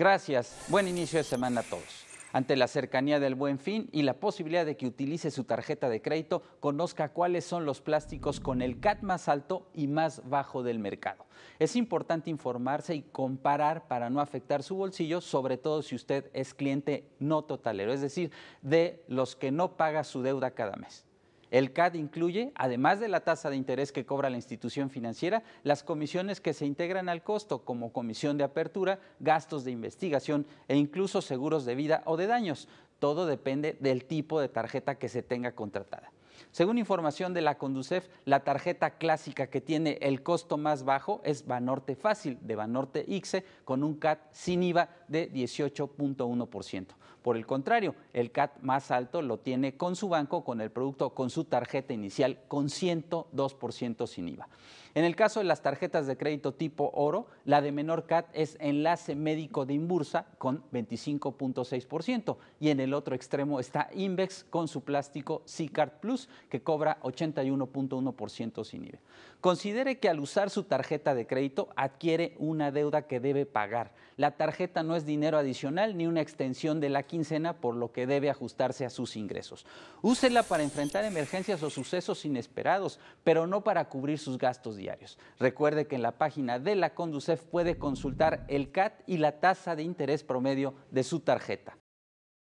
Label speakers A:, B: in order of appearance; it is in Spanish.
A: Gracias. Buen inicio de semana a todos. Ante la cercanía del buen fin y la posibilidad de que utilice su tarjeta de crédito, conozca cuáles son los plásticos con el CAT más alto y más bajo del mercado. Es importante informarse y comparar para no afectar su bolsillo, sobre todo si usted es cliente no totalero, es decir, de los que no paga su deuda cada mes. El CAD incluye, además de la tasa de interés que cobra la institución financiera, las comisiones que se integran al costo, como comisión de apertura, gastos de investigación e incluso seguros de vida o de daños. Todo depende del tipo de tarjeta que se tenga contratada. Según información de la Conducef, la tarjeta clásica que tiene el costo más bajo es Banorte Fácil de Banorte Ixe con un CAT sin IVA de 18.1%. Por el contrario, el CAT más alto lo tiene con su banco, con el producto, con su tarjeta inicial, con 102% sin IVA. En el caso de las tarjetas de crédito tipo oro, la de menor CAT es enlace médico de Imbursa con 25.6% y en el otro extremo está Invex con su plástico C-Card Plus que cobra 81.1% sin IVA. E. Considere que al usar su tarjeta de crédito adquiere una deuda que debe pagar. La tarjeta no es dinero adicional ni una extensión de la quincena, por lo que debe ajustarse a sus ingresos. Úsela para enfrentar emergencias o sucesos inesperados, pero no para cubrir sus gastos diarios. Recuerde que en la página de la Conducef puede consultar el CAT y la tasa de interés promedio de su tarjeta.